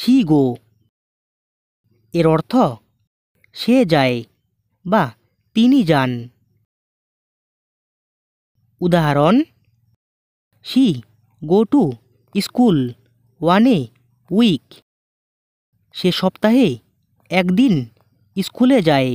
C গো এর অর্থ সে যায় বা তিনি যান উদাহরণ সি গো টু স্কুল ওয়ানে উইক সে সপ্তাহে একদিন স্কুলে যায়